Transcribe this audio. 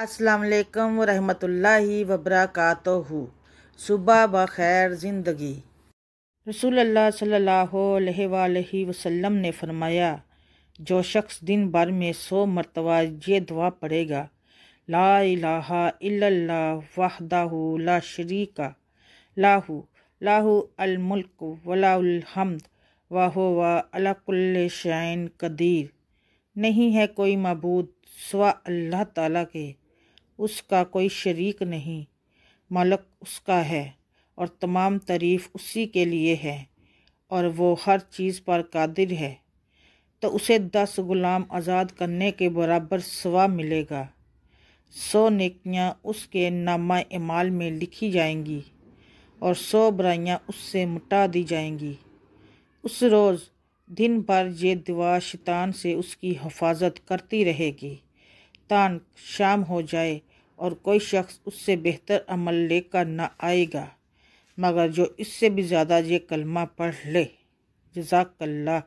असलकम वरहमतुल्लाहि वबरकू सुबह ब खैर ज़िंदगी रसूल अल्लाह सल्लल्लाहु अलैहि वसल्लम ने फरमाया जो शख्स दिन भर में सौ मरतबा ये दुआ पढ़ेगा ला इलाहा इल्लल्लाह वाहदाहु ला शरीका लाहू लाहू अलमुल्क वलाहमद हमद वाहो वा अलाकुल्ल शैन कदीर नहीं है कोई मबूद स्वा अल्लाह ताला के उसका कोई शरीक नहीं मलक उसका है और तमाम तारीफ़ उसी के लिए है और वो हर चीज़ पर कादिर है तो उसे दस गुलाम आज़ाद करने के बराबर सवा मिलेगा सौ नेकियां उसके नामा इमाल में लिखी जाएंगी और सौ बुराइयां उससे मिटा दी जाएंगी उस रोज़ दिन भर ये दुआ शैतान से उसकी हिफाजत करती रहेगी तान शाम हो जाए और कोई शख्स उससे बेहतर अमल लेकर ना आएगा मगर जो इससे भी ज़्यादा ये कलमा पढ़ ले जजाकल्ला